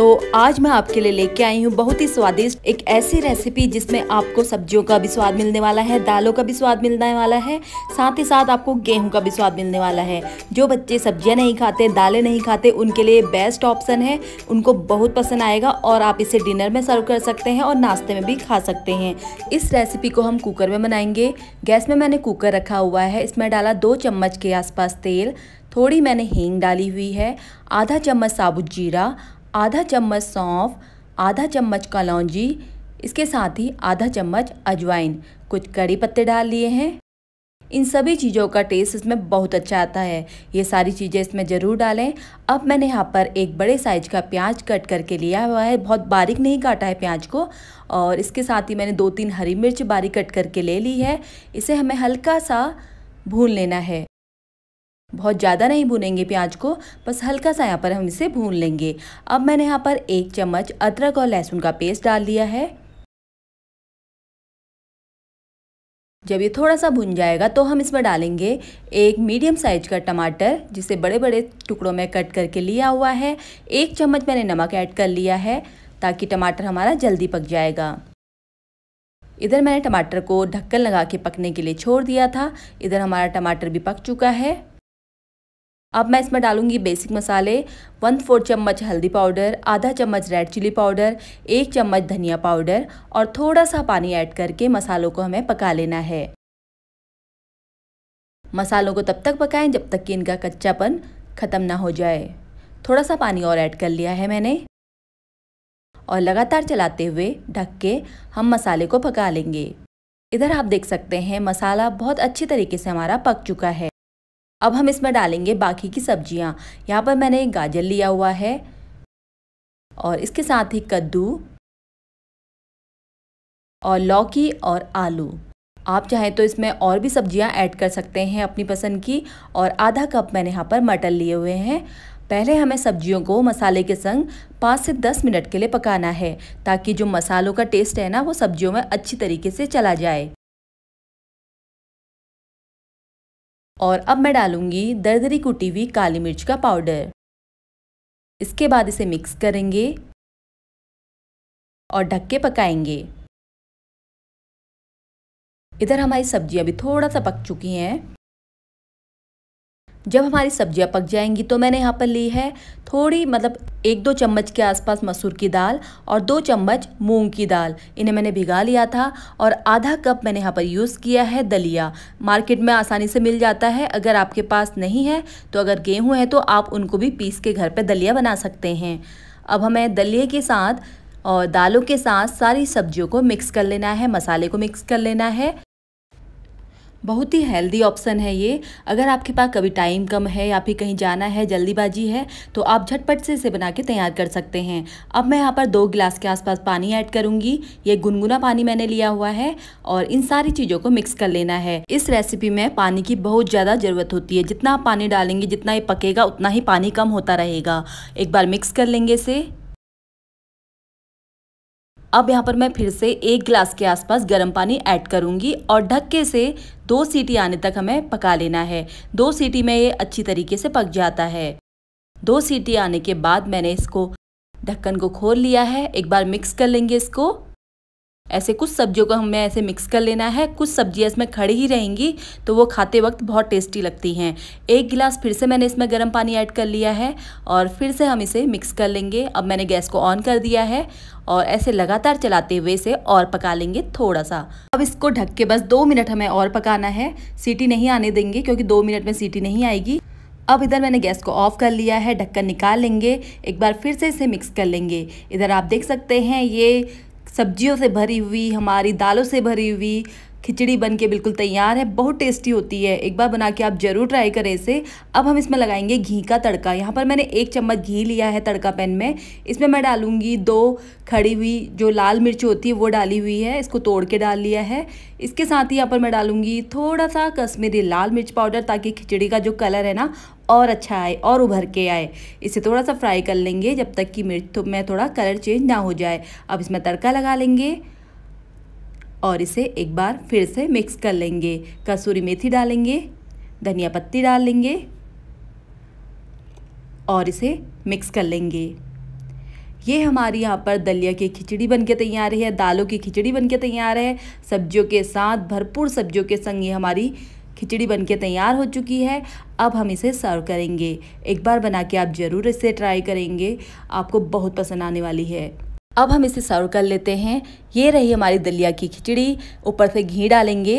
तो आज मैं आपके लिए लेके आई हूँ बहुत ही स्वादिष्ट एक ऐसी रेसिपी जिसमें आपको सब्जियों का भी स्वाद मिलने वाला है दालों का भी स्वाद मिलने वाला है साथ ही साथ आपको गेहूं का भी स्वाद मिलने वाला है जो बच्चे सब्जियां नहीं खाते दालें नहीं खाते उनके लिए बेस्ट ऑप्शन है उनको बहुत पसंद आएगा और आप इसे डिनर में सर्व कर सकते हैं और नाश्ते में भी खा सकते हैं इस रेसिपी को हम कुकर में बनाएंगे गैस में मैंने कुकर रखा हुआ है इसमें डाला दो चम्मच के आसपास तेल थोड़ी मैंने हींग डाली हुई है आधा चम्मच साबुत जीरा आधा चम्मच सौंफ आधा चम्मच कलौजी इसके साथ ही आधा चम्मच अजवाइन कुछ कड़ी पत्ते डाल लिए हैं इन सभी चीज़ों का टेस्ट इसमें बहुत अच्छा आता है ये सारी चीज़ें इसमें ज़रूर डालें अब मैंने यहाँ पर एक बड़े साइज का प्याज कट करके लिया हुआ है बहुत बारीक नहीं काटा है प्याज को और इसके साथ ही मैंने दो तीन हरी मिर्च बारीक कट करके ले ली है इसे हमें हल्का सा भून लेना है बहुत ज़्यादा नहीं भूनेंगे प्याज को बस हल्का सा यहाँ पर हम इसे भून लेंगे अब मैंने यहाँ पर एक चम्मच अदरक और लहसुन का पेस्ट डाल दिया है जब ये थोड़ा सा भुन जाएगा तो हम इसमें डालेंगे एक मीडियम साइज का टमाटर जिसे बड़े बड़े टुकड़ों में कट करके लिया हुआ है एक चम्मच मैंने नमक ऐड कर लिया है ताकि टमाटर हमारा जल्दी पक जाएगा इधर मैंने टमाटर को ढक्कन लगा के पकने के लिए छोड़ दिया था इधर हमारा टमाटर भी पक चुका है अब मैं इसमें डालूंगी बेसिक मसाले वन फोर चम्मच हल्दी पाउडर आधा चम्मच रेड चिली पाउडर एक चम्मच धनिया पाउडर और थोड़ा सा पानी ऐड करके मसालों को हमें पका लेना है मसालों को तब तक पकाएं जब तक कि इनका कच्चापन ख़त्म ना हो जाए थोड़ा सा पानी और ऐड कर लिया है मैंने और लगातार चलाते हुए ढक के हम मसाले को पका लेंगे इधर आप देख सकते हैं मसाला बहुत अच्छे तरीके से हमारा पक चुका है अब हम इसमें डालेंगे बाकी की सब्जियां यहाँ पर मैंने गाजर लिया हुआ है और इसके साथ ही कद्दू और लौकी और आलू आप चाहें तो इसमें और भी सब्जियां ऐड कर सकते हैं अपनी पसंद की और आधा कप मैंने यहाँ पर मटर लिए हुए हैं पहले हमें सब्जियों को मसाले के संग पाँच से दस मिनट के लिए पकाना है ताकि जो मसालों का टेस्ट है ना वो सब्जियों में अच्छी तरीके से चला जाए और अब मैं डालूंगी दरदरी कुटी हुई काली मिर्च का पाउडर इसके बाद इसे मिक्स करेंगे और ढक के पकाएंगे इधर हमारी सब्जी भी थोड़ा सा पक चुकी हैं जब हमारी सब्जियां पक जाएंगी तो मैंने यहाँ पर ली है थोड़ी मतलब एक दो चम्मच के आसपास मसूर की दाल और दो चम्मच मूंग की दाल इन्हें मैंने भिगा लिया था और आधा कप मैंने यहाँ पर यूज़ किया है दलिया मार्केट में आसानी से मिल जाता है अगर आपके पास नहीं है तो अगर गेहूँ है तो आप उनको भी पीस के घर पर दलिया बना सकते हैं अब हमें दलिए के साथ और दालों के साथ सारी सब्जियों को मिक्स कर लेना है मसाले को मिक्स कर लेना है बहुत ही हेल्दी ऑप्शन है ये अगर आपके पास कभी टाइम कम है या फिर कहीं जाना है जल्दीबाजी है तो आप झटपट से इसे बना के तैयार कर सकते हैं अब मैं यहाँ पर दो गिलास के आसपास पानी ऐड करूँगी ये गुनगुना पानी मैंने लिया हुआ है और इन सारी चीज़ों को मिक्स कर लेना है इस रेसिपी में पानी की बहुत ज़्यादा ज़रूरत होती है जितना आप पानी डालेंगे जितना ये पकेगा उतना ही पानी कम होता रहेगा एक बार मिक्स कर लेंगे इसे अब यहाँ पर मैं फिर से एक गिलास के आसपास गर्म पानी ऐड करूँगी और ढक्के से दो सीटी आने तक हमें पका लेना है दो सीटी में ये अच्छी तरीके से पक जाता है दो सीटी आने के बाद मैंने इसको ढक्कन को खोल लिया है एक बार मिक्स कर लेंगे इसको ऐसे कुछ सब्जियों को हमें ऐसे मिक्स कर लेना है कुछ सब्जियाँ इसमें खड़ी ही रहेंगी तो वो खाते वक्त बहुत टेस्टी लगती हैं एक गिलास फिर से मैंने इसमें गर्म पानी ऐड कर लिया है और फिर से हम इसे मिक्स कर लेंगे अब मैंने गैस को ऑन कर दिया है और ऐसे लगातार चलाते हुए इसे और पका लेंगे थोड़ा सा अब इसको ढक के बस दो मिनट हमें और पकाना है सीटी नहीं आने देंगे क्योंकि दो मिनट में सीटी नहीं आएगी अब इधर मैंने गैस को ऑफ कर लिया है ढक्कन निकाल लेंगे एक बार फिर से इसे मिक्स कर लेंगे इधर आप देख सकते हैं ये सब्जियों से भरी हुई हमारी दालों से भरी हुई खिचड़ी बन के बिल्कुल तैयार है बहुत टेस्टी होती है एक बार बना के आप ज़रूर ट्राई करें इसे अब हम इसमें लगाएंगे घी का तड़का यहाँ पर मैंने एक चम्मच घी लिया है तड़का पैन में इसमें मैं डालूँगी दो खड़ी हुई जो लाल मिर्च होती है वो डाली हुई है इसको तोड़ के डाल लिया है इसके साथ ही यहाँ पर मैं डालूँगी थोड़ा सा कश्मीरी लाल मिर्च पाउडर ताकि खिचड़ी का जो कलर है ना और अच्छा आए और उभर के आए इसे थोड़ा सा फ्राई कर लेंगे जब तक कि मिर्च तो में थोड़ा कलर चेंज ना हो जाए अब इसमें तड़का लगा लेंगे और इसे एक बार फिर से मिक्स कर लेंगे कसूरी मेथी डालेंगे धनिया पत्ती डाल लेंगे और इसे मिक्स कर लेंगे ये हमारी यहाँ पर दलिया की खिचड़ी बन के तैयार है दालों की खिचड़ी बन के तैयार है सब्जियों के साथ भरपूर सब्जियों के संग ये हमारी खिचड़ी बनके तैयार हो चुकी है अब हम इसे सर्व करेंगे एक बार बना के आप ज़रूर इसे ट्राई करेंगे आपको बहुत पसंद आने वाली है अब हम इसे सर्व कर लेते हैं ये रही हमारी दलिया की खिचड़ी ऊपर से घी डालेंगे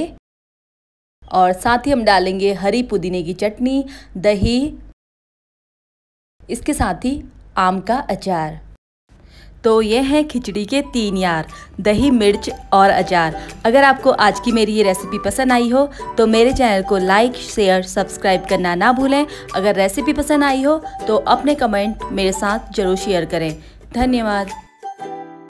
और साथ ही हम डालेंगे हरी पुदीने की चटनी दही इसके साथ ही आम का अचार तो ये हैं खिचड़ी के तीन यार दही मिर्च और अचार अगर आपको आज की मेरी ये रेसिपी पसंद आई हो तो मेरे चैनल को लाइक शेयर सब्सक्राइब करना ना भूलें अगर रेसिपी पसंद आई हो तो अपने कमेंट मेरे साथ ज़रूर शेयर करें धन्यवाद